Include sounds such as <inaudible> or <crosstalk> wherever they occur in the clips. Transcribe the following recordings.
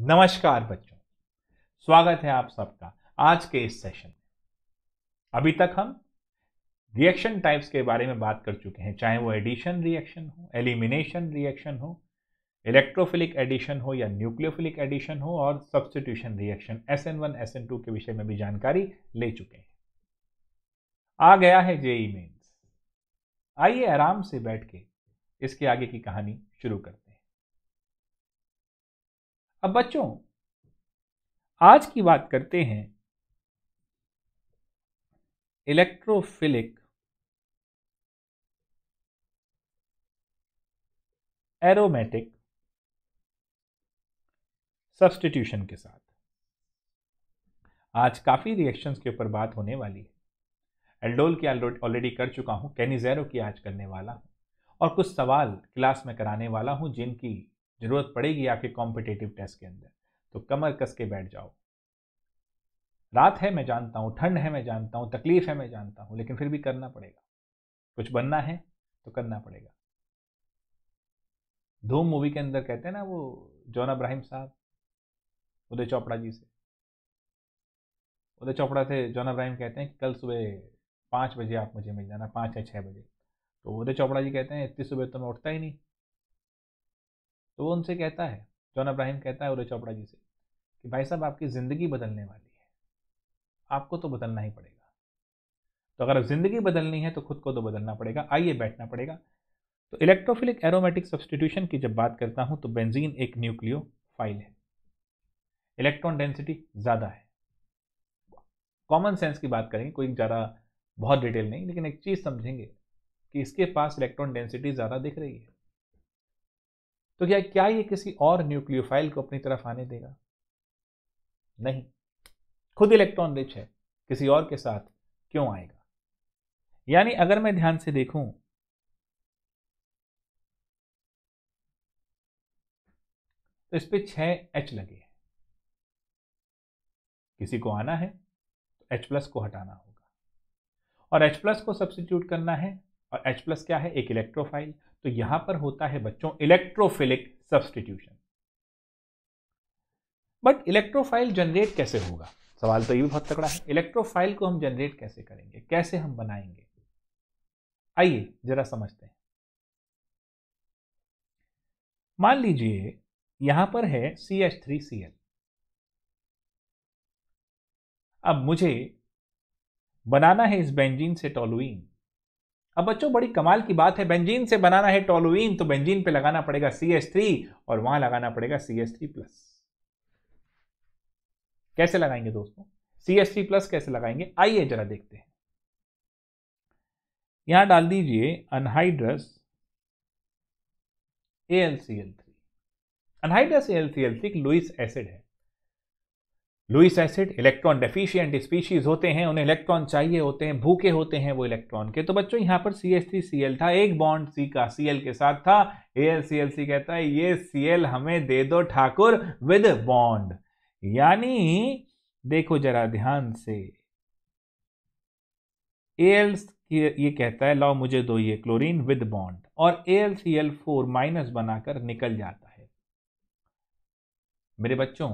नमस्कार बच्चों स्वागत है आप सबका आज के इस सेशन में अभी तक हम रिएक्शन टाइप्स के बारे में बात कर चुके हैं चाहे वो एडिशन रिएक्शन हो एलिमिनेशन रिएक्शन हो इलेक्ट्रोफिलिक एडिशन हो या न्यूक्लियोफिलिक एडिशन हो और substitution reaction S N one S N two के विषय में भी जानकारी ले चुके हैं आ गया है जेई मेन्स e आइए आराम से बैठ के इसके आगे की कहानी शुरू करते अब बच्चों आज की बात करते हैं इलेक्ट्रोफिलिक एरोमेटिक सब्सटीट्यूशन के साथ आज काफ़ी रिएक्शंस के ऊपर बात होने वाली है एल्डोल की ऑलरेडी कर चुका हूं कैनिजेरो की आज करने वाला हूं और कुछ सवाल क्लास में कराने वाला हूं जिनकी ज़रूरत पड़ेगी आपके कॉम्पिटेटिव टेस्ट के अंदर तो कमर कस के बैठ जाओ रात है मैं जानता हूँ ठंड है मैं जानता हूँ तकलीफ है मैं जानता हूँ लेकिन फिर भी करना पड़ेगा कुछ बनना है तो करना पड़ेगा धूम मूवी के अंदर कहते हैं ना वो जॉन अब्राहिम साहब उदय चोपड़ा जी से उदय चोपड़ा से जॉन अब्राहिम कहते हैं कि कल सुबह पाँच बजे आप मुझे मिल जाना पाँच या छः बजे तो उदय चोपड़ा जी कहते हैं इतनी सुबह तो मैं उठता ही नहीं तो वो उनसे कहता है जॉन अब्राहिम कहता है उरे चोपड़ा जी से कि भाई साहब आपकी ज़िंदगी बदलने वाली है आपको तो बदलना ही पड़ेगा तो अगर ज़िंदगी बदलनी है तो खुद को तो बदलना पड़ेगा आइए बैठना पड़ेगा तो इलेक्ट्रोफिलिक एरोमेटिक सब्सटीट्यूशन की जब बात करता हूँ तो बेंजीन एक न्यूक्लियो फाइल है इलेक्ट्रॉन डेंसिटी ज़्यादा है कॉमन सेंस की बात करेंगे कोई ज़्यादा बहुत डिटेल नहीं लेकिन एक चीज़ समझेंगे कि इसके पास इलेक्ट्रॉन डेंसिटी ज़्यादा दिख रही है तो क्या क्या ये किसी और न्यूक्लियोफाइल को अपनी तरफ आने देगा नहीं खुद इलेक्ट्रॉन रिच है किसी और के साथ क्यों आएगा यानी अगर मैं ध्यान से देखूं तो इस पर छह एच लगे हैं किसी को आना है तो एच प्लस को हटाना होगा और एच प्लस को सब्सिट्यूट करना है और एच प्लस क्या है एक इलेक्ट्रोफाइल तो यहां पर होता है बच्चों electrophilic substitution but electrophile generate कैसे होगा सवाल तो ये भी बहुत तकड़ा है इलेक्ट्रोफाइल को हम जनरेट कैसे करेंगे कैसे हम बनाएंगे आइए जरा समझते हैं मान लीजिए यहां पर है C H three C L अब मुझे बनाना है इस बेंजीन से टोलुइन अब बच्चों बड़ी कमाल की बात है बेंजीन से बनाना है टोलोइन तो बेंजीन पे लगाना पड़ेगा सी एस थ्री और वहां लगाना पड़ेगा सी एस थ्री प्लस कैसे लगाएंगे दोस्तों सी एस थ्री प्लस कैसे लगाएंगे आइए जरा देखते हैं यहां डाल दीजिए anhydrous A L C L three anhydrous A L C L three Lewis acid है Lewis acid electron deficient species होते हैं उन्हें इलेक्ट्रॉन चाहिए होते हैं भूखे होते हैं वो इलेक्ट्रॉन के तो बच्चों यहाँ पर C S three C L था एक बॉन्ड सी का सी एल के साथ था ए एल सी एल सी कहता है ये सी एल हमें दे दो ठाकुर विद बॉन्ड यानी देखो जरा ध्यान से ए एल ये कहता है लाओ मुझे दो ये क्लोरीन विद बॉन्ड और A L C L four minus बनाकर निकल जाता है मेरे बच्चों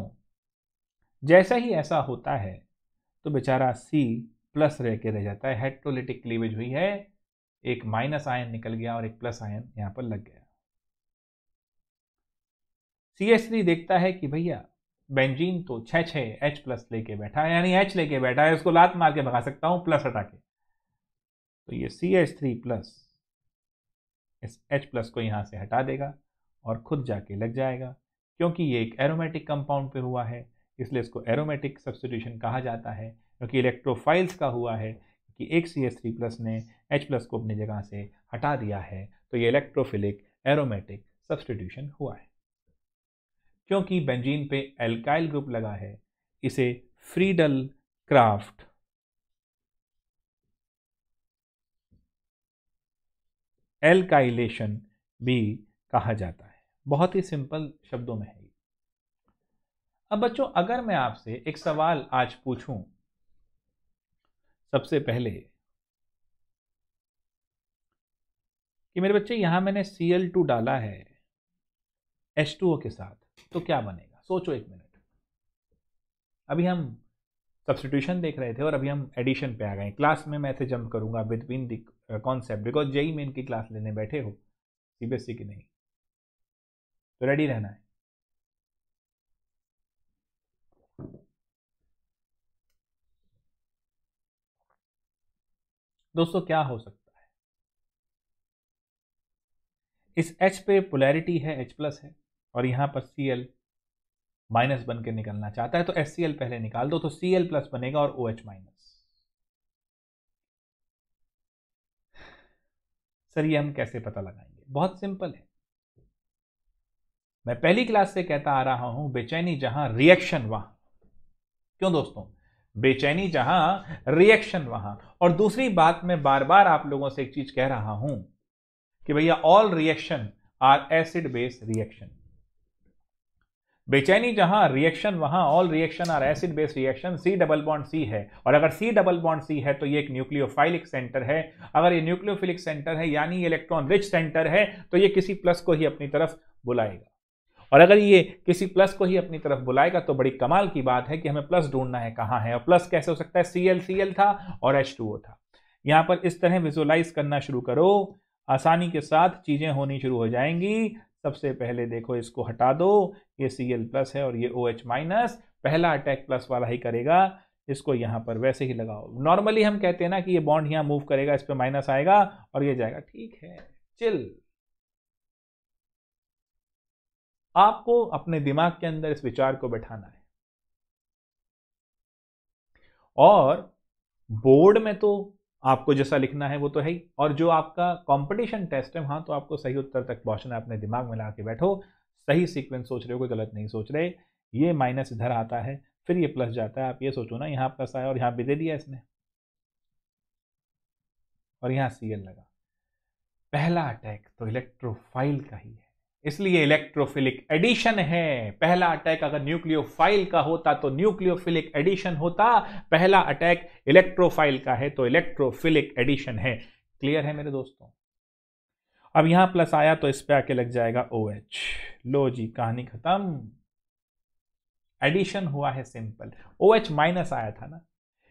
जैसा ही ऐसा होता है तो बेचारा सी प्लस रह के रह जाता है हेट्रोलिटिक क्लीवेज हुई है एक माइनस आयन निकल गया और एक प्लस आयन यहां पर लग गया सी एस थ्री देखता है कि भैया बेंजीन तो छः छः एच प्लस लेके बैठा है यानी एच लेके बैठा है उसको लात मार के भगा सकता हूँ प्लस हटा के तो ये सी एच थ्री प्लस इस एच प्लस को यहाँ से हटा देगा और खुद जाके लग जाएगा क्योंकि ये एक एरोमेटिक कंपाउंड पे हुआ है इसलिए इसको एरोमेटिक सब्सटीट्यूशन कहा जाता है क्योंकि इलेक्ट्रोफाइल्स का हुआ है कि एक सी एस थ्री प्लस ने एच प्लस को अपनी जगह से हटा दिया है तो ये इलेक्ट्रोफिलिक एरोमेटिक सब्सटीट्यूशन हुआ है क्योंकि बेंजीन पे एल्काइल ग्रुप लगा है इसे फ्रीडल क्राफ्ट एल्काइलेशन भी कहा जाता है बहुत ही सिंपल शब्दों में है अब बच्चों अगर मैं आपसे एक सवाल आज पूछूं सबसे पहले कि मेरे बच्चे यहां मैंने Cl2 डाला है H2O के साथ तो क्या बनेगा सोचो एक मिनट अभी हम सब्सटीट्यूशन देख रहे थे और अभी हम एडिशन पे आ गए क्लास में मैं ऐसे जंप करूंगा between the concept because JEE में इनकी क्लास लेने बैठे हो सीबीएसई e की नहीं तो रेडी रहना है दोस्तों क्या हो सकता है इस एच पे पोलैरिटी है एच प्लस है और यहां पर सी एल माइनस बन के निकलना चाहता है तो एस सी एल पहले निकाल दो तो सी एल प्लस बनेगा और ओ एच माइनस सर ये हम कैसे पता लगाएंगे बहुत सिंपल है मैं पहली क्लास से कहता आ रहा हूं बेचैनी जहां रिएक्शन वहां क्यों दोस्तों बेचैनी जहां रिएक्शन वहां और दूसरी बात मैं बार बार आप लोगों से एक चीज कह रहा हूं कि भैया all reaction are acid base reaction बेचैनी जहां रिएक्शन वहां all reaction are acid base reaction C double bond C है और अगर सी डबल बॉन्ड सी है तो ये एक न्यूक्लियोफाइलिक सेंटर है अगर ये न्यूक्लियोफिलिक सेंटर है यानी इलेक्ट्रॉन रिच सेंटर है तो ये किसी प्लस को ही अपनी तरफ बुलाएगा और अगर ये किसी प्लस को ही अपनी तरफ बुलाएगा तो बड़ी कमाल की बात है कि हमें प्लस ढूंढना है कहाँ है और प्लस कैसे हो सकता है सी एल सी एल था और एच टू ओ था यहाँ पर इस तरह विजुअलाइज करना शुरू करो आसानी के साथ चीज़ें होनी शुरू हो जाएंगी सबसे पहले देखो इसको हटा दो ये सी एल प्लस है और ये ओ एच माइनस पहला अटैक प्लस वाला ही करेगा इसको यहाँ पर वैसे ही लगाओ नॉर्मली हम कहते हैं ना कि ये बॉन्ड यहाँ मूव करेगा इस पर माइनस आएगा और ये जाएगा ठीक है चिल आपको अपने दिमाग के अंदर इस विचार को बैठाना है और बोर्ड में तो आपको जैसा लिखना है वो तो है ही और जो आपका कंपटीशन टेस्ट है वहां तो आपको सही उत्तर तक पहुंचना है अपने दिमाग में ला के बैठो सही सीक्वेंस सोच रहे हो कोई गलत नहीं सोच रहे ये माइनस इधर आता है फिर ये प्लस जाता है आप ये सोचो ना यहां प्लस आया और यहां भी दे दिया इसने और यहां सीएल लगा पहला अटैक तो इलेक्ट्रोफाइल का ही है इसलिए इलेक्ट्रोफिलिक एडिशन है पहला अटैक अगर न्यूक्लियोफाइल का होता तो न्यूक्लियोफिलिक एडिशन होता पहला अटैक इलेक्ट्रोफाइल का है तो इलेक्ट्रोफिलिक एडिशन है क्लियर है मेरे दोस्तों अब यहां प्लस आया तो इस पे आके लग जाएगा ओ एच लो जी कहानी खत्म एडिशन हुआ है सिंपल ओ एच माइनस आया था ना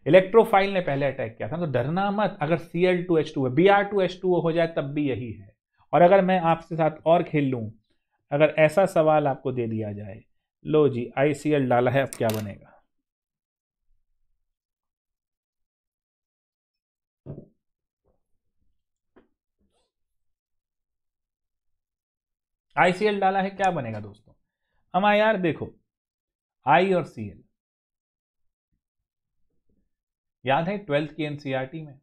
इलेक्ट्रोफाइल ने पहले अटैक किया था तो डरना मत अगर C L two H two B R two H two हो जाए तब भी यही है और अगर मैं आपके साथ और खेल लूँ अगर ऐसा सवाल आपको दे दिया जाए लो जी आईसीएल डाला है अब क्या बनेगा आईसीएल डाला है क्या बनेगा दोस्तों हम यार देखो आई और सीएल याद है ट्वेल्थ की एनसीआरटी e में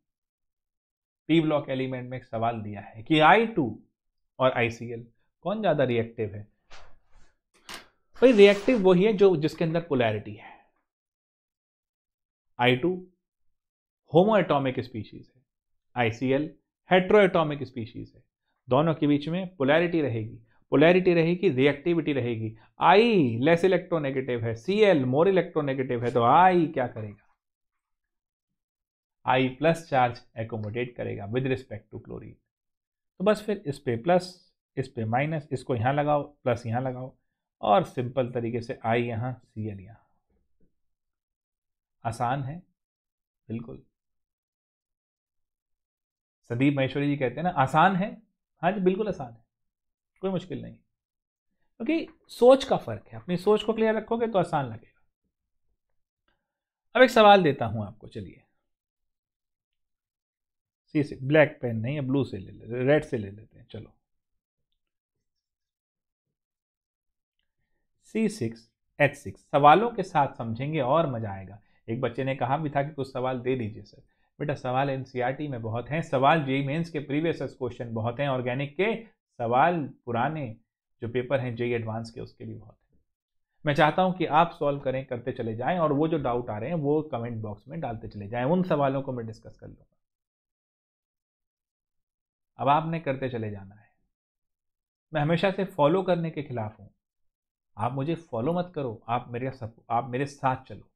पी ब्लॉक एलिमेंट में एक सवाल दिया है कि आई टू और आईसीएल कौन ज़्यादा रिएक्टिव है भाई रिएक्टिव वही है जो जिसके अंदर पोलैरिटी है I two homo atomic species है आईसीएल हेट्रो एटोमिक स्पीशीज है दोनों के बीच में पोलैरिटी रहेगी पोलैरिटी रहेगी रिएक्टिविटी रहेगी आई लेस इलेक्ट्रोनेगेटिव है सी एल मोर इलेक्ट्रोनेगेटिव है तो आई क्या करेगा आई प्लस चार्ज एकोमोडेट करेगा विद रिस्पेक्ट टू क्लोरीन तो बस फिर इस पे प्लस इस पे माइनस इसको यहाँ लगाओ प्लस यहाँ लगाओ और सिंपल तरीके से आई यहाँ सी एल यहाँ आसान है बिल्कुल सदीप महेश्वरी जी कहते हैं ना आसान है हाँ जी बिल्कुल आसान है कोई मुश्किल नहीं क्योंकि तो सोच का फर्क है अपनी सोच को क्लियर रखोगे तो आसान लगेगा अब एक सवाल देता हूं आपको चलिए सी तो से ब्लैक पेन नहीं है ब्लू से ले लेते रेड से ले लेते हैं चलो सी सिक्स एच सिक्स सवालों के साथ समझेंगे और मजा आएगा एक बच्चे ने कहा भी था कि कुछ सवाल दे दीजिए सर बेटा सवाल एन e में बहुत हैं सवाल जे मेन्स e e के प्रीवियस क्वेश्चन बहुत हैं ऑर्गेनिक के सवाल पुराने जो पेपर हैं जे एडवांस के उसके भी बहुत हैं मैं चाहता हूं कि आप सॉल्व करें करते चले जाएं और वो जो डाउट आ रहे हैं वो कमेंट बॉक्स में डालते चले जाएं उन सवालों को मैं डिस्कस कर लूँगा अब आपने करते चले जाना है मैं हमेशा से फॉलो करने के खिलाफ हूँ आप मुझे फॉलो मत करो आप मेरे सब आप मेरे साथ चलो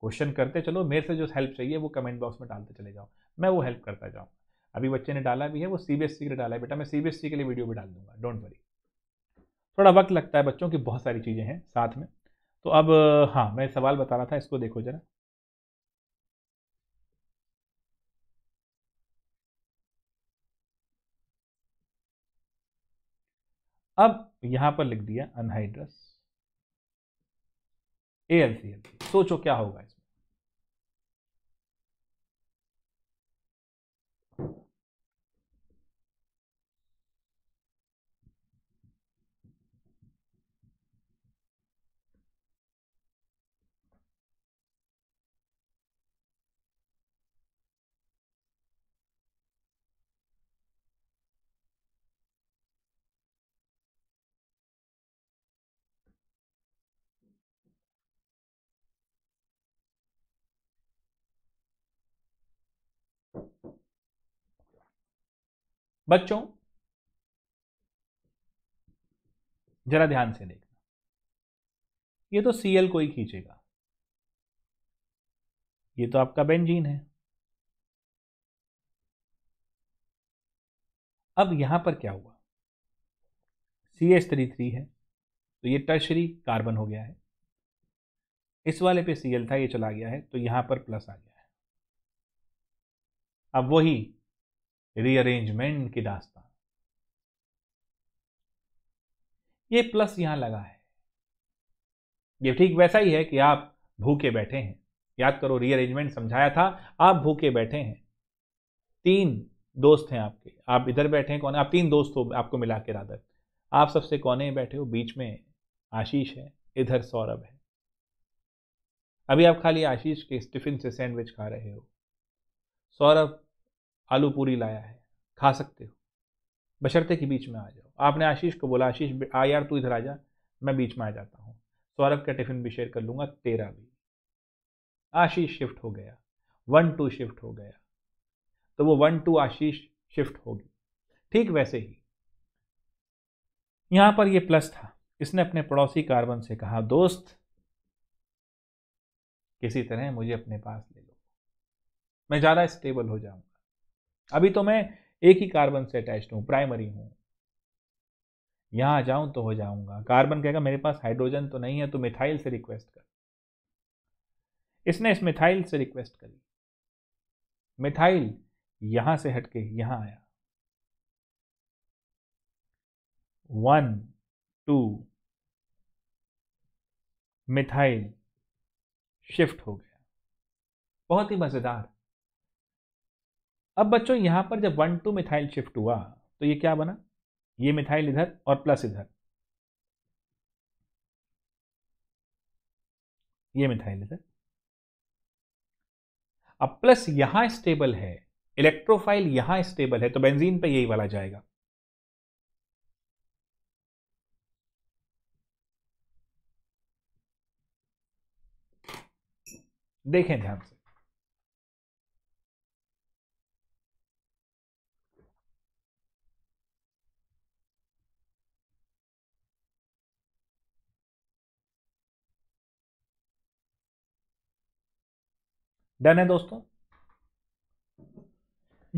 क्वेश्चन करते चलो मेरे से जो हेल्प चाहिए वो कमेंट बॉक्स में डालते चले जाओ मैं वो हेल्प करता जाऊँ अभी बच्चे ने डाला भी है वो सी बी के लिए डाला है बेटा मैं सी के लिए वीडियो भी डाल दूंगा डोंट वरी थोड़ा वक्त लगता है बच्चों की बहुत सारी चीज़ें हैं साथ में तो अब हाँ मैं सवाल बता रहा था इसको देखो जरा अब यहां पर लिख दिया अनहाइड्रस एल सोचो क्या होगा इसमें बच्चों जरा ध्यान से देखना ये तो सीएल को ही खींचेगा ये तो आपका बेंजीन है अब यहां पर क्या हुआ सी एच थ्री थ्री है तो ये टर्शरी कार्बन हो गया है इस वाले पे सीएल था ये चला गया है तो यहां पर प्लस आ गया है अब वही रीअरेंजमेंट की दास्तान ये प्लस यहां लगा है ये ठीक वैसा ही है कि आप भूखे बैठे हैं याद करो रीअरेंजमेंट समझाया था आप भूखे बैठे हैं तीन दोस्त हैं आपके आप इधर बैठे हैं कौन आप तीन दोस्त हो आपको मिला के राधर आप सबसे कोने बैठे हो बीच में आशीष है इधर सौरभ है अभी आप खाली आशीष के टिफिन से सैंडविच खा रहे हो सौरभ आलू पूरी लाया है खा सकते हो बशर्ते के बीच में आ जाओ आपने आशीष को बोला आशीष आ यार तू इधर आ जा मैं बीच में आ जाता हूँ सौरभ का टिफिन भी शेयर कर लूँगा तेरा भी आशीष शिफ्ट हो गया वन टू शिफ्ट हो गया तो वो वन टू आशीष शिफ्ट होगी ठीक वैसे ही यहाँ पर ये प्लस था इसने अपने पड़ोसी कार्बन से कहा दोस्त किसी तरह मुझे अपने पास ले लो मैं ज़्यादा स्टेबल हो जाऊंगा अभी तो मैं एक ही कार्बन से अटैच्ड हूं प्राइमरी यहां आ जाऊं तो हो जाऊंगा कार्बन कहेगा मेरे पास हाइड्रोजन तो नहीं है तो मिथाइल से रिक्वेस्ट कर इसने इस मिथाइल से रिक्वेस्ट करी मिथाइल यहां से हटके यहां आया वन टू मिथाइल शिफ्ट हो गया बहुत ही मजेदार अब बच्चों यहाँ पर जब वन टू मिथाइल शिफ्ट हुआ तो ये क्या बना ये मिथाइल इधर और प्लस इधर ये मिथाइल इधर अब प्लस यहां स्टेबल है इलेक्ट्रोफाइल यहां स्टेबल है तो बेंजीन पे यही वाला जाएगा देखें ध्यान से डन है दोस्तों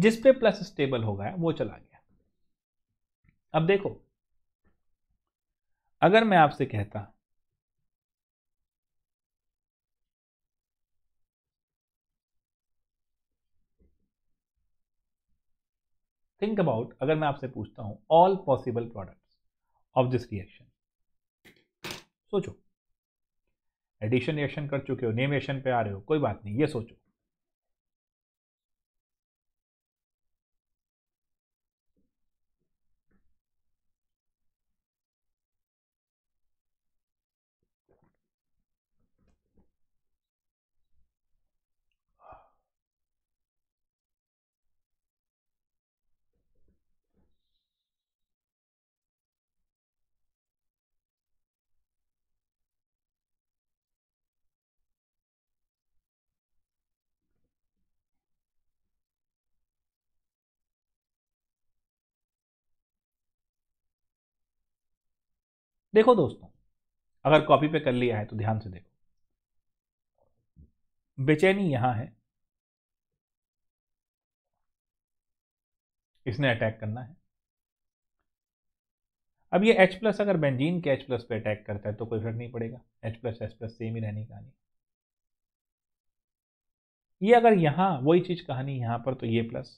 जिस पे प्लस स्टेबल हो गया वो चला गया अब देखो अगर मैं आपसे कहता थिंक अबाउट अगर मैं आपसे पूछता हूं all possible products of this reaction सोचो एडिशन एक्शन कर चुके हो नेम एक्शन पे आ रहे हो कोई बात नहीं ये सोचो देखो दोस्तों अगर कॉपी पे कर लिया है तो ध्यान से देखो बेचैनी यहां है इसने अटैक करना है अब ये H प्लस अगर बेंजीन के H प्लस पे अटैक करता है तो कोई फर्क नहीं पड़ेगा H plus H plus same ही रहनी कहानी ये अगर यहां वही चीज कहानी यहां पर तो ये प्लस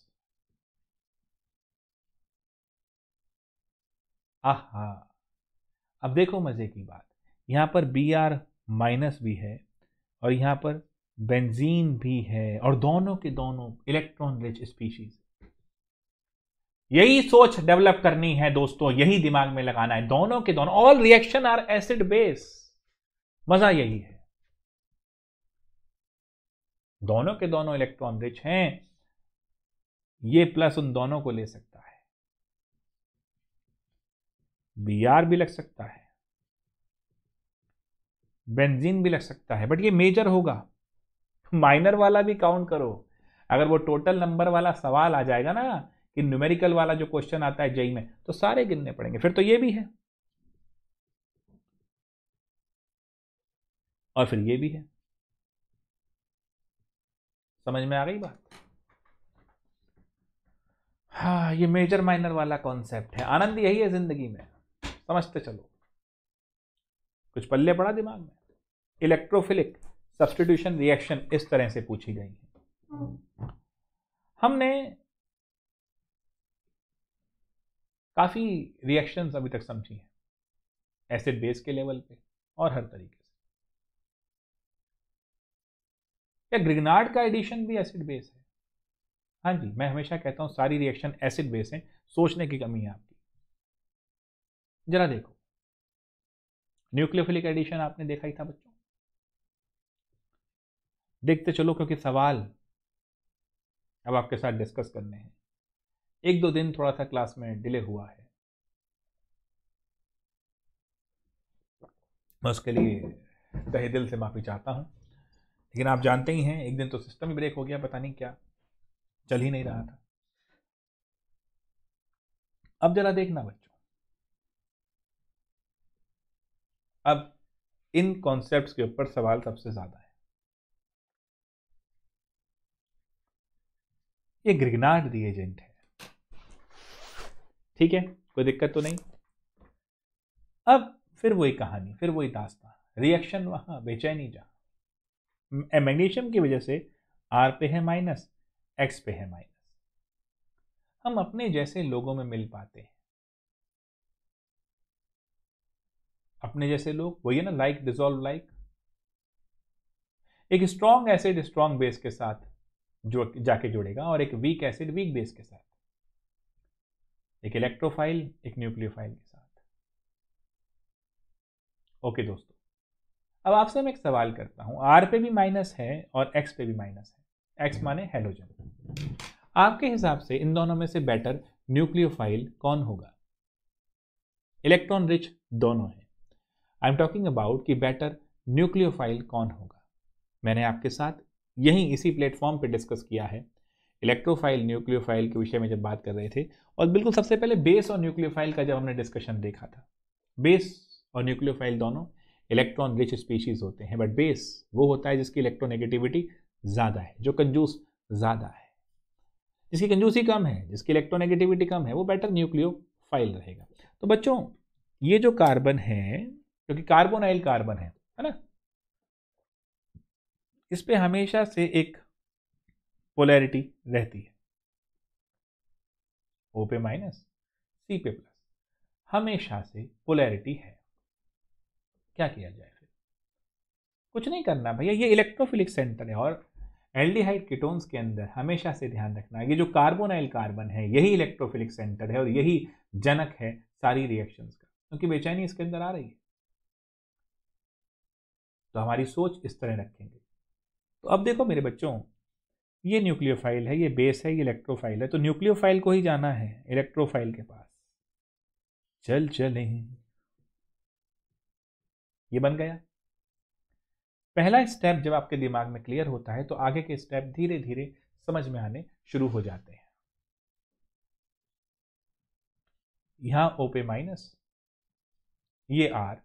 आहा अब देखो मज़े की बात यहाँ पर बी आर माइनस भी है और यहाँ पर बेंजीन भी है और दोनों के दोनों इलेक्ट्रॉन रिच स्पीशीज यही सोच डेवलप करनी है दोस्तों यही दिमाग में लगाना है दोनों के दोनों all reaction are acid base मजा यही है दोनों के दोनों इलेक्ट्रॉन रिच हैं ये प्लस उन दोनों को ले सकता है बी आर भी लग सकता है बेंजीन भी लग सकता है बट ये मेजर होगा माइनर वाला भी काउंट करो अगर वो टोटल नंबर वाला सवाल आ जाएगा ना कि न्यूमेरिकल वाला जो क्वेश्चन आता है जई में तो सारे गिनने पड़ेंगे फिर तो ये भी है और फिर ये भी है समझ में आ गई बात हाँ ये मेजर माइनर वाला कॉन्सेप्ट है आनंद यही है जिंदगी में समझते चलो कुछ पल्ले पड़ा दिमाग में इलेक्ट्रोफिलिक सब्सटीट्यूशन रिएक्शन इस तरह से पूछी गई है हमने काफ़ी रिएक्शंस अभी तक समझी हैं एसिड बेस के लेवल पे और हर तरीके से क्या ग्रिगनार्ड का एडिशन भी एसिड बेस है हाँ जी मैं हमेशा कहता हूं सारी रिएक्शन एसिड बेस है सोचने की कमी है आप जरा देखो न्यूक्लियोफिलिक एडिशन आपने देखा ही था बच्चों देखते चलो क्योंकि सवाल अब आपके साथ डिस्कस करने हैं एक दो दिन थोड़ा सा क्लास में डिले हुआ है मैं उसके लिए तहे दिल से माफ़ी चाहता हूं लेकिन आप जानते ही हैं एक दिन तो सिस्टम ही ब्रेक हो गया पता नहीं क्या चल ही नहीं रहा था अब जरा देखना बच्चों अब इन कॉन्सेप्ट्स के ऊपर सवाल सबसे ज़्यादा है ये ग्रिगनाट दी एजेंट है ठीक है कोई दिक्कत तो नहीं अब फिर वही कहानी फिर वही दास्ता रिएक्शन वहां बेचैनी जहां मैग्नीशियम की वजह से आर पे है माइनस एक्स पे है माइनस हम अपने जैसे लोगों में मिल पाते हैं अपने जैसे लोग वही है ना लाइक डिजोल्व लाइक एक स्ट्रॉन्ग एसिड स्ट्रॉन्ग बेस के साथ जो जाके जुड़ेगा और एक वीक एसिड वीक बेस के साथ एक इलेक्ट्रोफाइल एक न्यूक्लियोफाइल के साथ ओके दोस्तों अब आपसे मैं एक सवाल करता हूं आर पे भी माइनस है और एक्स पे भी माइनस है एक्स माने हेलोजन आपके हिसाब से इन दोनों में से बेटर न्यूक्लियोफाइल कौन होगा इलेक्ट्रॉन रिच दोनों है आई एम टॉकिंग अबाउट कि बेटर न्यूक्लियोफाइल कौन होगा मैंने आपके साथ यही इसी प्लेटफॉर्म पर डिस्कस किया है इलेक्ट्रोफाइल न्यूक्लियोफाइल के विषय में जब बात कर रहे थे और बिल्कुल सबसे पहले बेस और न्यूक्लियोफाइल का जब हमने डिस्कशन देखा था बेस और न्यूक्लियोफाइल दोनों इलेक्ट्रॉन रिच स्पीशीज होते हैं बट बेस वो होता है जिसकी इलेक्ट्रोनेगेटिविटी ज़्यादा है जो कंजूस ज़्यादा है जिसकी कंजूसी कम है जिसकी इलेक्ट्रोनेगेटिविटी कम है वो बेटर फाइल रहेगा तो बच्चों ये जो कार्बन है क्योंकि कार्बन आइल कार्बन है है ना इस पे हमेशा से एक पोलैरिटी रहती है ओ पे माइनस सी पे प्लस हमेशा से पोलैरिटी है क्या किया जाए फिर कुछ नहीं करना भैया ये इलेक्ट्रोफिलिक सेंटर है और एल्डिहाइड कीटोन्स के अंदर हमेशा से ध्यान रखना है ये जो कार्बोनाइल कार्बन है यही इलेक्ट्रोफिलिक सेंटर है और यही जनक है सारी रिएक्शंस का क्योंकि बेचैनी इसके अंदर आ रही है तो हमारी सोच इस तरह रखेंगे तो अब देखो मेरे बच्चों ये न्यूक्लियोफाइल है ये बेस है ये इलेक्ट्रोफाइल है तो न्यूक्लियोफाइल को ही जाना है इलेक्ट्रोफाइल के पास चल चले ये बन गया पहला स्टेप जब आपके दिमाग में क्लियर होता है तो आगे के स्टेप धीरे धीरे समझ में आने शुरू हो जाते हैं यहां ओपे माइनस ये आर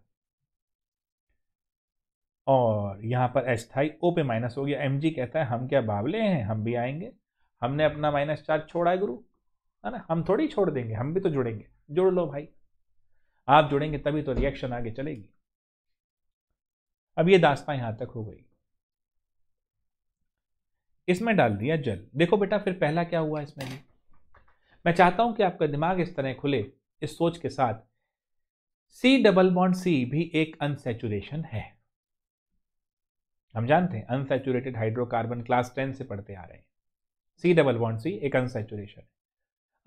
और यहाँ पर एच थाई ओ पे माइनस हो गया एम जी कहता है हम क्या बावले हैं हम भी आएंगे हमने अपना माइनस चार्ज छोड़ा है गुरु है ना हम थोड़ी छोड़ देंगे हम भी तो जुड़ेंगे जुड़ लो भाई आप जुड़ेंगे तभी तो रिएक्शन आगे चलेगी अब ये दास्ता यहां तक हो गई इसमें डाल दिया जल देखो बेटा फिर पहला क्या हुआ इसमें भी मैं चाहता हूं कि आपका दिमाग इस तरह खुले इस सोच के साथ सी डबल बॉन्ड सी भी एक अनसेचुरेशन है हम जानते हैं अनसेचुरेटेड हाइड्रोकार्बन क्लास टेन से पढ़ते आ रहे हैं सी डबल वन सी एक अनसेचुरेशन है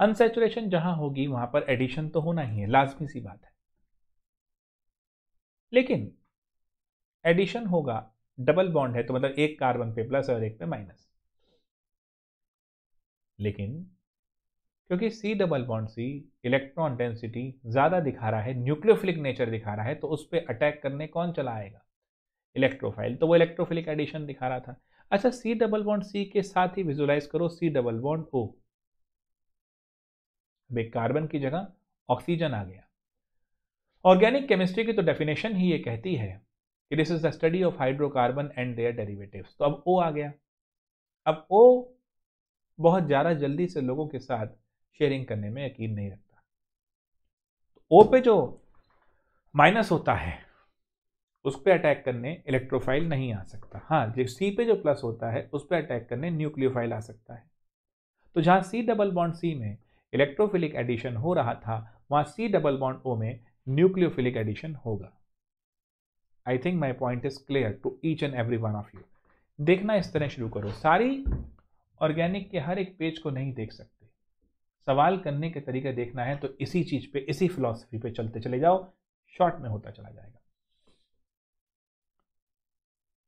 अनसेचुरेशन जहां होगी वहां पर एडिशन तो होना ही है लाजमी सी बात है लेकिन एडिशन होगा डबल बॉन्ड है तो मतलब एक कार्बन पे प्लस और एक पे माइनस लेकिन क्योंकि C double bond C electron density ज़्यादा दिखा रहा है न्यूक्लियोफिलिक नेचर दिखा रहा है तो उस पर अटैक करने कौन चला आएगा इलेक्ट्रोफाइल तो वो इलेक्ट्रोफिलिक एडिशन दिखा रहा था अच्छा सी डबल बॉन्ड सी के साथ ही विजुलाइज करो सी डबल बॉन्ड ओ अब कार्बन की जगह ऑक्सीजन आ गया ऑर्गेनिक केमिस्ट्री की तो डेफिनेशन ही ये कहती है कि this is the study of hydrocarbon and their derivatives तो अब ओ आ गया अब ओ बहुत ज़्यादा जल्दी से लोगों के साथ शेयरिंग करने में यकीन नहीं रखता तो ओ पे जो माइनस होता है उस पर अटैक करने इलेक्ट्रोफाइल नहीं आ सकता हाँ जो सी पे जो प्लस होता है उस पर अटैक करने न्यूक्लियोफाइल आ सकता है तो जहाँ सी डबल बॉन्ड सी में इलेक्ट्रोफिलिक एडिशन हो रहा था वहाँ सी डबल बॉन्ड ओ में न्यूक्लियोफिलिक एडिशन होगा I think my point is clear to each and every one of you देखना इस तरह शुरू करो सारी ऑर्गेनिक के हर एक पेज को नहीं देख सकते सवाल करने के तरीके देखना है तो इसी चीज़ पे इसी फिलॉसफी पे चलते चले जाओ शॉर्ट में होता चला जाएगा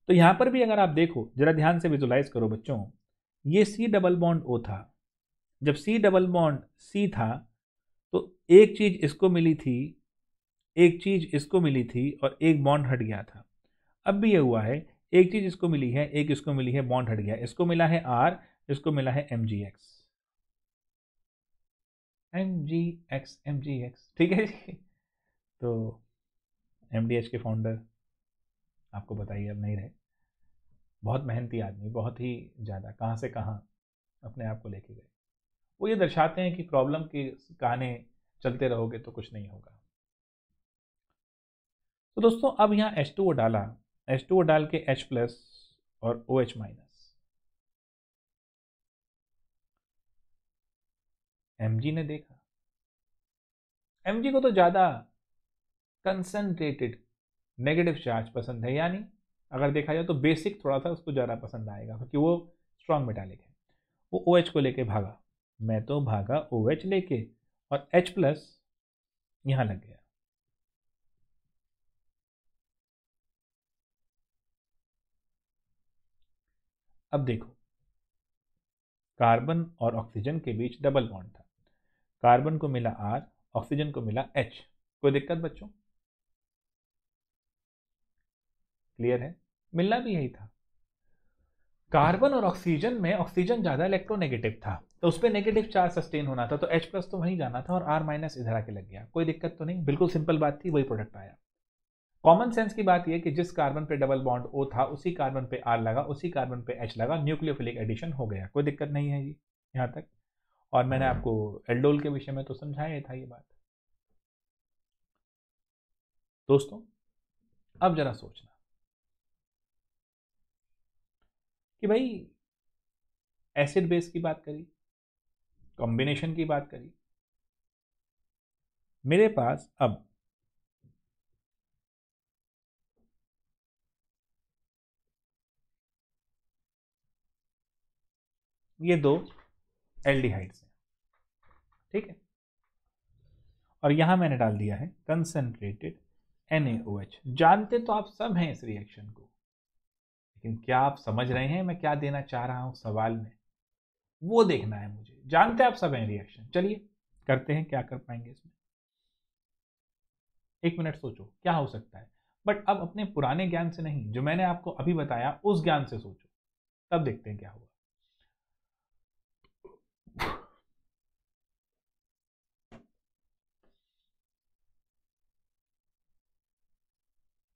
तो यहाँ पर भी अगर आप देखो जरा ध्यान से विजुलाइज करो बच्चों ये सी डबल बॉन्ड ओ था जब सी डबल बॉन्ड सी था तो एक चीज़ इसको मिली थी एक चीज़ इसको मिली थी और एक बॉन्ड हट गया था अब भी यह हुआ है एक चीज़ इसको मिली है एक इसको मिली है बॉन्ड हट गया इसको मिला है आर इसको मिला है M G X M G X M G X ठीक है तो एम डी एच के फाउंडर आपको बताइए अब नहीं रहे बहुत मेहनती आदमी बहुत ही ज़्यादा कहाँ से कहाँ अपने आप को लेके गए वो ये दर्शाते हैं कि प्रॉब्लम के कहने चलते रहोगे तो कुछ नहीं होगा तो दोस्तों अब यहाँ एच टू ओ डाला एच टू ओ डाल के एच प्लस और O H minus M G ने देखा एम जी को तो ज़्यादा कंसनट्रेटेड नेगेटिव चार्ज पसंद है यानी अगर देखा जाए तो बेसिक थोड़ा सा उसको ज़्यादा पसंद आएगा क्योंकि वो स्ट्रॉन्ग मेटालिक है वो ओ OH को लेके भागा मैं तो भागा ओ OH लेके और एच प्लस यहाँ लग गया अब देखो कार्बन और ऑक्सीजन के बीच डबल बॉन्ड था कार्बन को मिला आर ऑक्सीजन को मिला एच कोई दिक्कत बच्चों क्लियर है मिलना भी यही था कार्बन और ऑक्सीजन में ऑक्सीजन ज़्यादा इलेक्ट्रोनेगेटिव था तो उस पर नेगेटिव चार्ज सस्टेन होना था तो H प्लस तो वहीं जाना था और R माइनस इधर आके लग गया कोई दिक्कत तो नहीं बिल्कुल सिंपल बात थी वही प्रोडक्ट आया कॉमन सेंस की बात यह कि जिस कार्बन पे डबल बॉन्ड ओ था उसी कार्बन पे आर लगा उसी कार्बन पे एच लगा न्यूक्लियोफिलिक एडिशन हो गया कोई दिक्कत नहीं है जी यहाँ तक और मैंने हम्म। आपको एल्डोल के विषय में तो समझाया था ये बात दोस्तों अब जरा सोचना कि भाई एसिड बेस की बात करी कॉम्बिनेशन की बात करी मेरे पास अब ये दो एल्डिहाइड्स हैं ठीक है और यहां मैंने डाल दिया है कंसेंट्रेटेड एन जानते तो आप सब हैं इस रिएक्शन को लेकिन क्या आप समझ रहे हैं मैं क्या देना चाह रहा हूं सवाल में वो देखना है मुझे जानते हैं आप सब हैं रिएक्शन चलिए करते हैं क्या कर पाएंगे इसमें एक मिनट सोचो क्या हो सकता है बट अब अपने पुराने ज्ञान से नहीं जो मैंने आपको अभी बताया उस ज्ञान से सोचो तब देखते हैं क्या होगा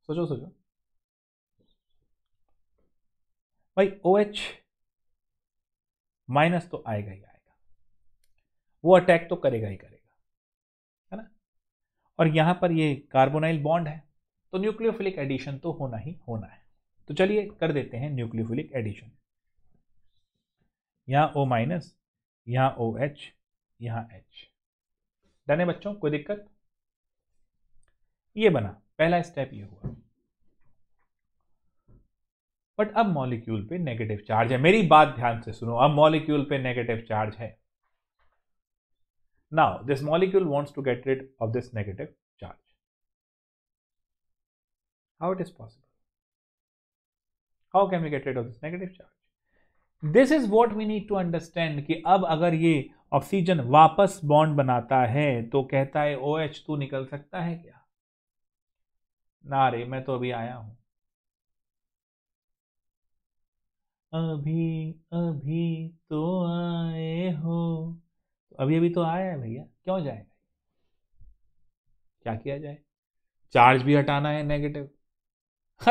सोचो सोचो भाई ओ एच माइनस तो आएगा ही आएगा वो अटैक तो करेगा ही करेगा है ना और यहां पर ये कार्बोनाइल बॉन्ड है तो न्यूक्लियोफिलिक एडिशन तो होना ही होना है तो चलिए कर देते हैं न्यूक्लियोफिलिक एडिशन यहां ओ माइनस यहां ओ एच यहां एच डन है बच्चों कोई दिक्कत ये बना पहला स्टेप ये हुआ बट अब मॉलिक्यूल पे नेगेटिव चार्ज है मेरी बात ध्यान से सुनो अब मॉलिक्यूल पे नेगेटिव चार्ज है now this molecule wants to get rid of this negative charge how it is possible how can we get rid of this negative charge this is what we need to understand कि अब अगर ये oxygen वापस bond बनाता है तो कहता है ओ OH तू निकल सकता है क्या ना रे मैं तो अभी आया हूं अभी अभी तो आए हो तो अभी अभी तो आया है भैया क्यों जाए क्या किया जाए चार्ज भी हटाना है नेगेटिव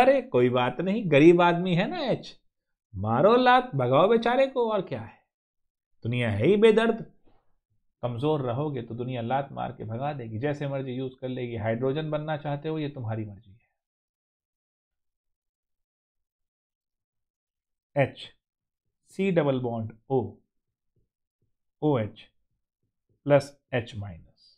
अरे कोई बात नहीं गरीब आदमी है ना एच मारो लात भगाओ बेचारे को और क्या है दुनिया है ही बेदर्द कमजोर रहोगे तो दुनिया लात मार के भगा देगी जैसे मर्जी यूज कर लेगी हाइड्रोजन बनना चाहते हो ये तुम्हारी मर्जी H C double bond O O H plus H minus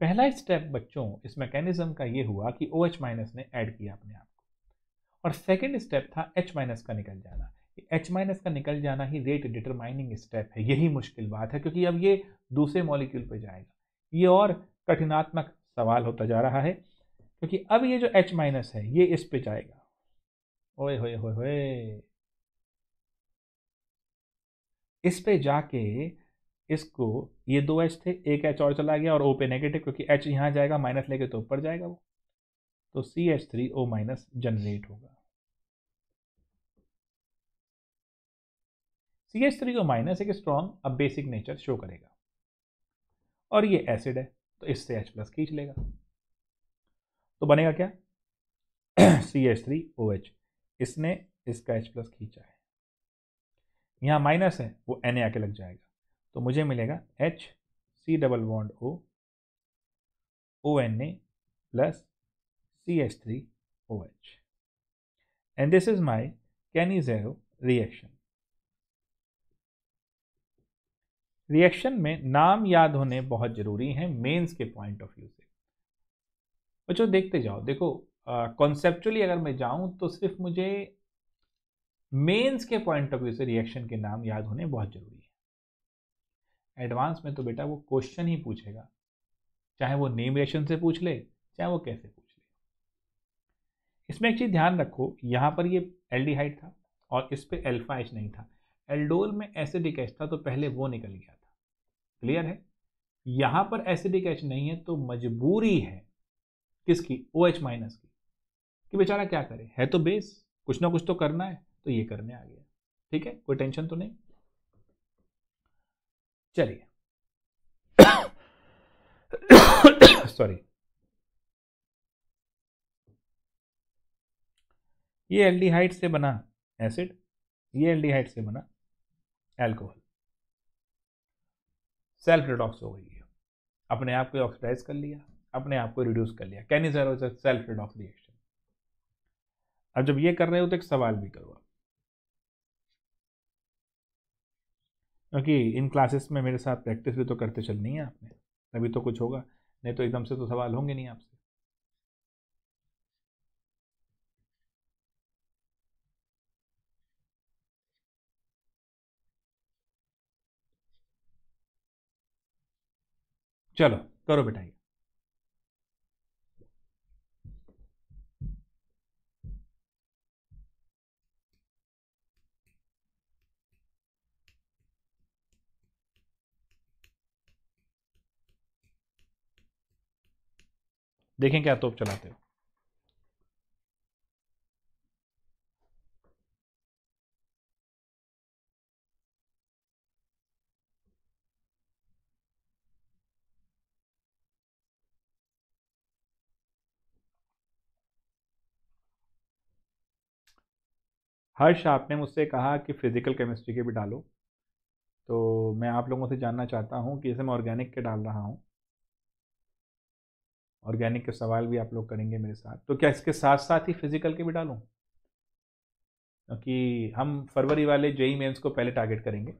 पहला स्टेप बच्चों इस मैकेनिज्म का ये हुआ कि ओ एच माइनस ने ऐड किया अपने आप को और सेकेंड स्टेप था एच माइनस का निकल जाना एच माइनस का निकल जाना ही रेट डिटरमाइनिंग स्टेप है यही मुश्किल बात है क्योंकि अब ये दूसरे मॉलिक्यूल पर जाएगा ये और कठिनात्मक सवाल होता जा रहा है क्योंकि अब ये जो एच माइनस है ये इस पे जाएगा ओए होए होए होए इस पे जाके इसको ये दो एच थे एक एच और चला गया और ओ पे नेगेटिव क्योंकि एच यहां जाएगा माइनस लेके तो ऊपर जाएगा वो तो C H three O minus generate होगा C H three O minus एक स्ट्रॉन्ग अब बेसिक नेचर शो करेगा और ये एसिड है तो इससे एच प्लस खींच लेगा तो बनेगा क्या C H three O H इसने इसका एच प्लस खींचा है यहाँ माइनस है वो एन ए आके लग जाएगा तो मुझे मिलेगा H C double bond O O N A plus C H three O H and this is my zero reaction reaction में नाम याद होने बहुत ज़रूरी हैं मेंस के पॉइंट ऑफ व्यू से बच्चों देखते जाओ देखो कॉन्सेप्चुअली अगर मैं जाऊं तो सिर्फ मुझे मेंस के पॉइंट ऑफ व्यू से रिएक्शन के नाम याद होने बहुत ज़रूरी है एडवांस में तो बेटा वो क्वेश्चन ही पूछेगा चाहे वो नेम रिएक्शन से पूछ ले चाहे वो कैसे पूछ ले इसमें एक चीज़ ध्यान रखो यहां पर ये एल्डिहाइड था और इस पर एल्फा एच नहीं था एल्डोल में एसिडिक एच था तो पहले वो निकल गया था क्लियर है यहां पर एसिडिक एच नहीं है तो मजबूरी है किसकी ओ एच माइनस की कि बेचारा क्या करे है तो बेस कुछ ना कुछ तो करना है तो ये करने आ गया ठीक है कोई टेंशन तो नहीं चलिए <coughs> सॉरी ये एल्डिहाइड से बना एसिड ये एल्डिहाइड से बना एल्कोहल सेल्फ रिडॉक्स हो गई है अपने आप को ऑक्सीडाइज कर लिया अपने आप को रिड्यूस कर लिया कैनिजर सेल्फ रिडॉक्स रिएक्शन अब जब ये कर रहे हो तो एक सवाल भी करो आप क्योंकि इन क्लासेस में मेरे साथ प्रैक्टिस भी तो करते चलनी है आपने तभी तो कुछ होगा नहीं तो एकदम से तो सवाल होंगे नहीं आपसे चलो करो बेटा ये देखें क्या तोप चलाते हो हर्ष आपने मुझसे कहा कि फ़िज़िकल केमिस्ट्री के भी डालो तो मैं आप लोगों से जानना चाहता हूँ कि जैसे मैं ऑर्गेनिक के डाल रहा हूँ ऑर्गेनिक के सवाल भी आप लोग करेंगे मेरे साथ तो क्या इसके साथ साथ ही फिजिकल के भी डालूँ क्योंकि हम फरवरी वाले जेई मेन्स को पहले टारगेट करेंगे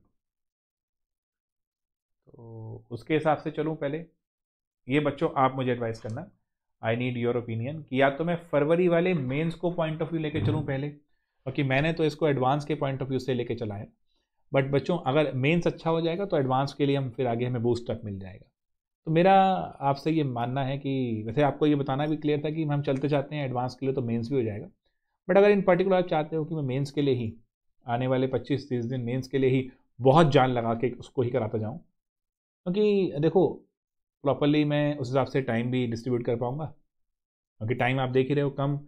तो उसके हिसाब से चलूँ पहले ये बच्चों आप मुझे एडवाइस करना आई नीड योर ओपिनियन कि या तो मैं फरवरी वाले मेंस को पॉइंट ऑफ व्यू लेके चलूँ पहले क्योंकि मैंने तो इसको एडवांस के पॉइंट ऑफ व्यू से लेके चला है बट बच्चों अगर मेंस अच्छा हो जाएगा तो एडवांस के लिए हम फिर आगे हमें बूस्टअप मिल जाएगा तो मेरा आपसे ये मानना है कि वैसे आपको ये बताना भी क्लियर था कि हम चलते चाहते हैं एडवांस के लिए तो मेंस भी हो जाएगा बट अगर इन पर्टिकुलर आप चाहते हो कि मैं मेंस के लिए ही आने वाले पच्चीस तीस दिन मेंस के लिए ही बहुत जान लगा के उसको ही कराता जाऊँ क्योंकि तो देखो प्रॉपरली मैं उस हिसाब से टाइम भी डिस्ट्रीब्यूट कर पाऊँगा क्योंकि टाइम आप देख ही रहे हो कम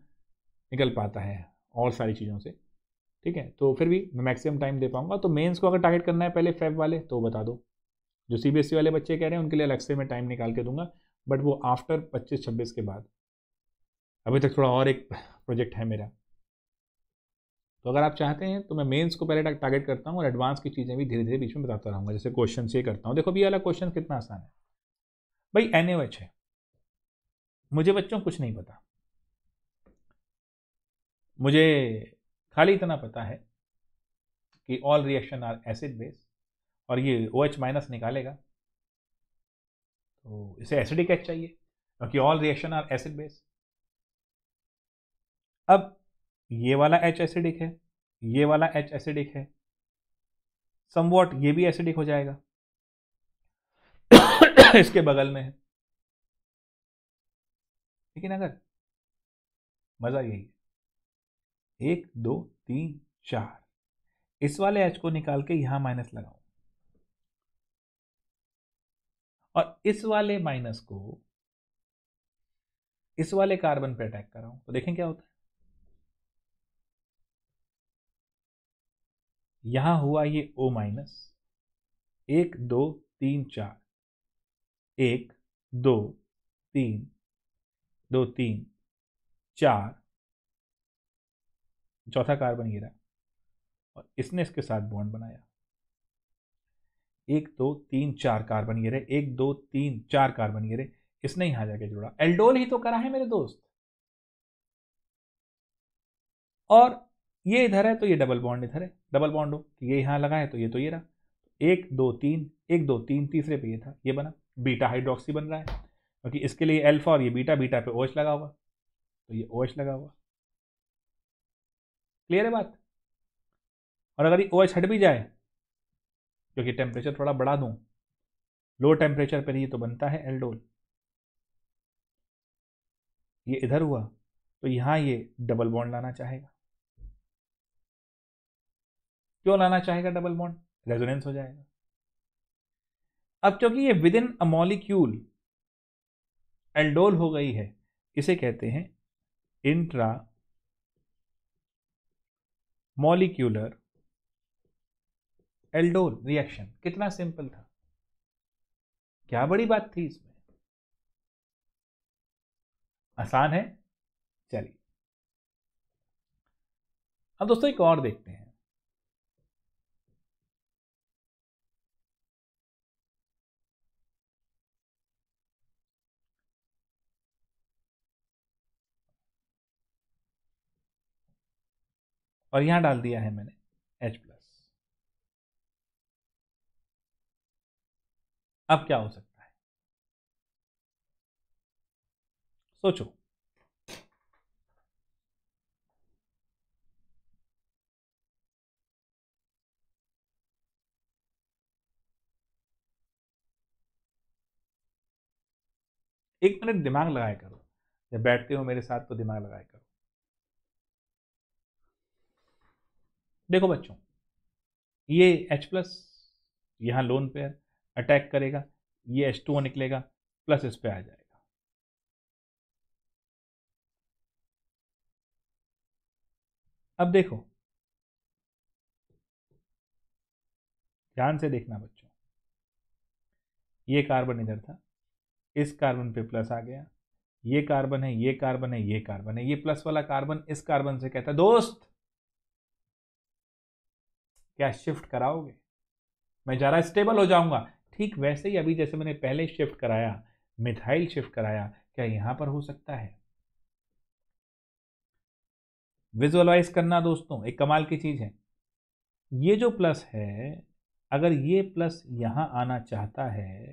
निकल पाता है और सारी चीज़ों से ठीक है तो फिर भी मैं मैक्सिमम टाइम दे पाऊँगा तो मेंस को अगर टारगेट करना है पहले फेब वाले तो बता दो जो सी e वाले बच्चे कह रहे हैं उनके लिए अलग से मैं टाइम निकाल के दूंगा बट वो आफ्टर पच्चीस छब्बीस के बाद अभी तक थोड़ा और एक प्रोजेक्ट है मेरा तो अगर आप चाहते हैं तो मैं मेंस को पहले टारगेट करता हूँ और एडवांस की चीज़ें भी धीरे धीरे बीच में बताता रहूँगा जैसे क्वेश्चन ये करता हूँ देखो भी वाला क्वेश्चन कितना आसान है भाई एन है मुझे बच्चों कुछ नहीं पता मुझे खाली इतना पता है कि all reaction are acid based और ये ओ OH माइनस निकालेगा तो इसे एसिडिक एच चाहिए क्योंकि all reaction are acid base अब ये वाला एच एसिडिक है ये वाला एच एसिडिक है समवॉट ये भी एसिडिक हो जाएगा <coughs> इसके बगल में है लेकिन अगर मज़ा यही है एक दो तीन चार इस वाले एच को निकाल के यहां माइनस लगाऊं और इस वाले माइनस को इस वाले कार्बन पे अटैक कर रहा हूं तो देखें क्या होता है यहां हुआ ये ओ माइनस एक दो तीन चार एक दो तीन दो तीन चार चौथा कार्बन गिरा और इसने इसके साथ बॉन्ड बनाया एक दो तीन चार कार्बन रहे एक दो तीन चार कार्बन रहे इसने यहां जाके जोड़ा एल्डोल ही तो करा है मेरे दोस्त और ये इधर है तो ये डबल बॉन्ड इधर है डबल बॉन्ड हो ये यहां लगा है तो ये तो ये रहा एक दो तीन एक दो तीन तीसरे पे ये था ये बना बीटा हाइड्रोक्सी बन रहा है क्योंकि तो इसके लिए एल्फा और ये बीटा बीटा पे ओएच लगा हुआ तो ये ओएच लगा हुआ क्लियर है बात और अगर ये ओएच हट भी जाए क्योंकि टेम्परेचर थोड़ा बढ़ा दूं लो टेम्परेचर पर ही तो बनता है एल्डोल ये इधर हुआ तो यहां ये डबल बॉन्ड लाना चाहेगा क्यों लाना चाहेगा डबल बॉन्ड रेजोनेंस हो जाएगा अब क्योंकि ये within a molecule aldol हो गई है इसे कहते हैं इंट्रा मॉलिक्यूलर एल्डोल रिएक्शन कितना सिंपल था क्या बड़ी बात थी इसमें आसान है चलिए अब दोस्तों एक और देखते हैं और यहां डाल दिया है मैंने H अब क्या हो सकता है सोचो एक मिनट दिमाग लगाया करो जब बैठते हो मेरे साथ तो दिमाग लगाया करो देखो बच्चों ये H प्लस यहां लोन पेयर अटैक करेगा ये एस टू निकलेगा प्लस इस पर आ जाएगा अब देखो ध्यान से देखना बच्चों ये कार्बन इधर था इस कार्बन पे प्लस आ गया ये कार्बन है ये कार्बन है ये कार्बन है ये प्लस वाला कार्बन इस कार्बन से कहता है दोस्त क्या शिफ्ट कराओगे मैं जरा स्टेबल हो जाऊंगा ठीक वैसे ही अभी जैसे मैंने पहले शिफ्ट कराया मिथाइल शिफ्ट कराया क्या यहां पर हो सकता है विजुअलाइज करना दोस्तों एक कमाल की चीज है ये जो प्लस है अगर ये प्लस यहां आना चाहता है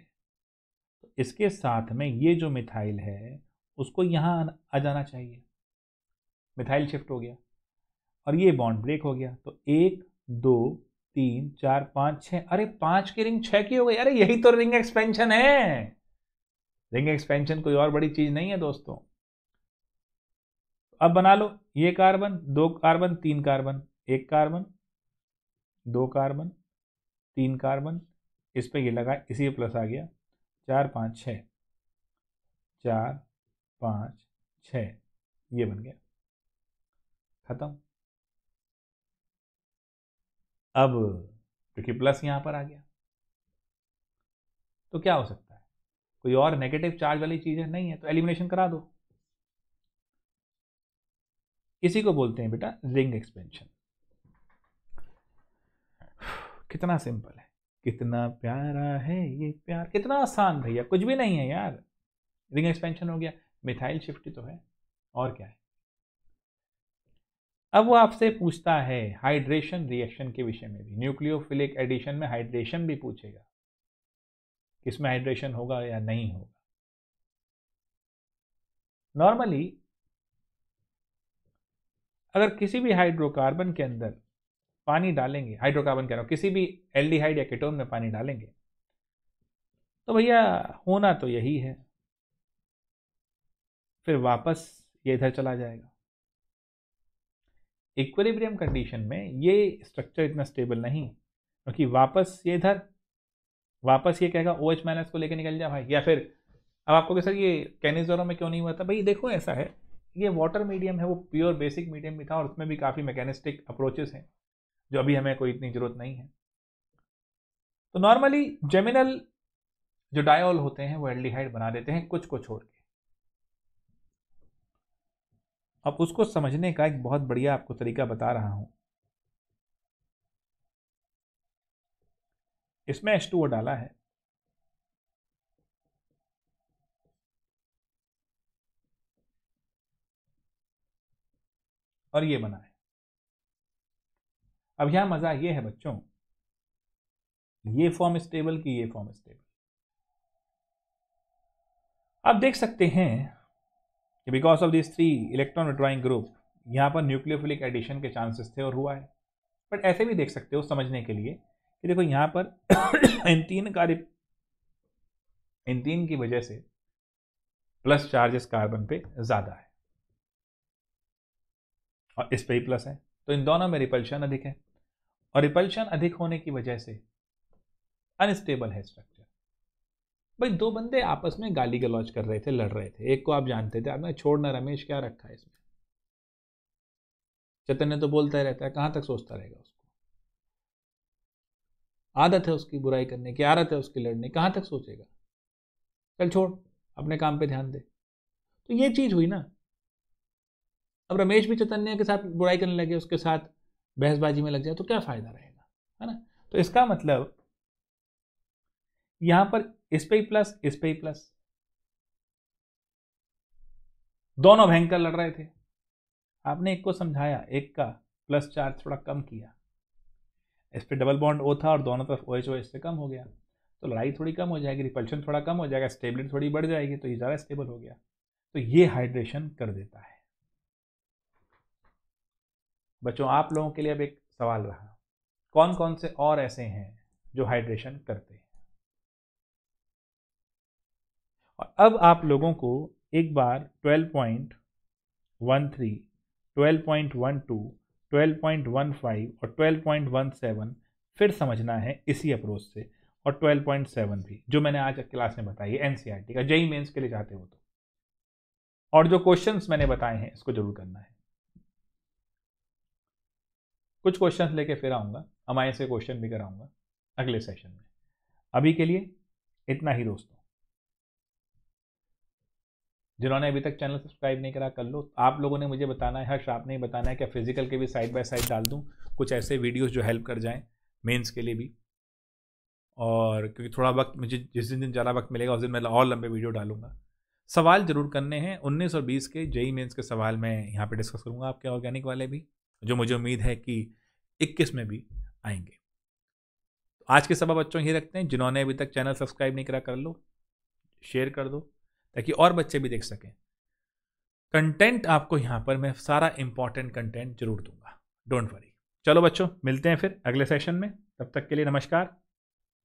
तो इसके साथ में ये जो मिथाइल है उसको यहां आ जाना चाहिए मिथाइल शिफ्ट हो गया और ये बॉन्ड ब्रेक हो गया तो एक दो तीन चार पांच छह अरे पांच की रिंग छह की हो गई अरे यही तो रिंग एक्सपेंशन है रिंग एक्सपेंशन कोई और बड़ी चीज नहीं है दोस्तों अब बना लो ये कार्बन दो कार्बन तीन कार्बन एक कार्बन दो कार्बन तीन कार्बन इस पे ये लगा इसी प्लस आ गया चार पाँच छ चार पाँच छ ये बन गया खत्म अब क्योंकि प्लस यहां पर आ गया तो क्या हो सकता है कोई और नेगेटिव चार्ज वाली चीज है नहीं है तो एलिमिनेशन करा दो इसी को बोलते हैं बेटा रिंग एक्सपेंशन कितना सिंपल है कितना प्यारा है ये प्यार कितना आसान भैया कुछ भी नहीं है यार रिंग एक्सपेंशन हो गया मिथाइल शिफ्ट तो है और क्या है अब वो आपसे पूछता है हाइड्रेशन रिएक्शन के विषय में भी न्यूक्लियोफिलिक एडिशन में हाइड्रेशन भी पूछेगा किसमें हाइड्रेशन होगा या नहीं होगा नॉर्मली अगर किसी भी हाइड्रोकार्बन के अंदर पानी डालेंगे हाइड्रोकार्बन कह रहा हूँ किसी भी एल्डिहाइड या केटोन में पानी डालेंगे तो भैया होना तो यही है फिर वापस ये इधर चला जाएगा इक्वलिब्रियम कंडीशन में ये स्ट्रक्चर इतना स्टेबल नहीं क्योंकि तो वापस ये इधर वापस ये कहेगा ओ एच माइनस को लेकर निकल जा भाई या फिर अब आपको कैसे सर ये कैनिजोरो में क्यों नहीं हुआ था भाई देखो ऐसा है ये वाटर मीडियम है वो प्योर बेसिक मीडियम भी था और उसमें भी काफ़ी मैकेनिस्टिक अप्रोचेस हैं जो अभी हमें कोई इतनी ज़रूरत नहीं है तो नॉर्मली जेमिनल जो डायोल होते हैं वो एल्डिहाइड बना देते हैं कुछ को छोड़ के अब उसको समझने का एक बहुत बढ़िया आपको तरीका बता रहा हूं इसमें एस टू डाला है और ये बना है अब यहां मजा ये है बच्चों ये फॉर्म स्टेबल की ये फॉर्म स्टेबल आप देख सकते हैं कि because of this three electron withdrawing group यहाँ पर न्यूक्लियोफिलिक एडिशन के चांसेस थे और हुआ है बट ऐसे भी देख सकते हो समझने के लिए कि देखो यहाँ पर <coughs> इन तीन कार्य इन तीन की वजह से प्लस चार्जेस कार्बन पे ज़्यादा है और इस पे ही प्लस है तो इन दोनों में रिपल्शन अधिक है और रिपल्शन अधिक होने की वजह से अनस्टेबल है स्ट्रक्चर भाई दो बंदे आपस में गाली गलौज कर रहे थे लड़ रहे थे एक को आप जानते थे आपने छोड़ना रमेश क्या रखा है इसमें चैतन्य तो बोलता ही रहता है कहां तक सोचता रहेगा उसको आदत है उसकी बुराई करने की आदत है उसकी लड़ने कहां तक सोचेगा चल छोड़ अपने काम पे ध्यान दे तो ये चीज़ हुई ना अब रमेश भी चैतन्य के साथ बुराई करने लगे उसके साथ बहसबाजी में लग जाए तो क्या फ़ायदा रहेगा है ना तो इसका मतलब यहां पर इस पे ही प्लस इस पे ही प्लस दोनों भयंकर लड़ रहे थे आपने एक को समझाया एक का प्लस चार्ज थोड़ा कम किया इस पर डबल बॉन्ड ओ था और दोनों तरफ ओ एच ओ एच से कम हो गया तो लड़ाई थोड़ी कम हो जाएगी रिपल्शन थोड़ा कम हो जाएगा स्टेबिलिटी थोड़ी बढ़ जाएगी तो ये ज़्यादा स्टेबल हो गया तो ये हाइड्रेशन कर देता है बच्चों आप लोगों के लिए अब एक सवाल रहा कौन कौन से और ऐसे हैं जो हाइड्रेशन करते हैं और अब आप लोगों को एक बार 12.13, 12.12, 12.15 और 12.17 फिर समझना है इसी अप्रोच से और 12.7 भी जो मैंने आज क्लास में बताई है एनसीईआरटी e का जेई मेंस के लिए चाहते हो तो और जो क्वेश्चंस मैंने बताए हैं इसको जरूर करना है कुछ क्वेश्चंस लेके फिर आऊँगा हमारे से क्वेश्चन भी कराऊँगा अगले सेशन में अभी के लिए इतना ही दोस्तों जिन्होंने अभी तक चैनल सब्सक्राइब नहीं करा कर लो आप लोगों ने मुझे बताना है हर्ष आपने ही बताना है क्या फिजिकल के भी साइड बाय साइड डाल दूँ कुछ ऐसे वीडियोज़ जो हेल्प कर जाएँ मेन्स के लिए भी और क्योंकि थोड़ा वक्त मुझे जिस दिन दिन ज़्यादा वक्त मिलेगा उस दिन मैं और लंबे वीडियो डालूंगा सवाल ज़रूर करने हैं उन्नीस और बीस के जेई मेन्स के सवाल मैं यहाँ पे डिस्कस करूँगा आपके ऑर्गेनिक वाले भी जो मुझे उम्मीद है कि इक्कीस में भी आएंगे आज के सब बच्चों ही रखते हैं जिन्होंने अभी तक चैनल सब्सक्राइब नहीं करा कर लो शेयर कर दो ताकि और बच्चे भी देख सकें कंटेंट आपको यहां पर मैं सारा इंपॉर्टेंट कंटेंट जरूर दूंगा डोंट वरी चलो बच्चों मिलते हैं फिर अगले सेशन में तब तक के लिए नमस्कार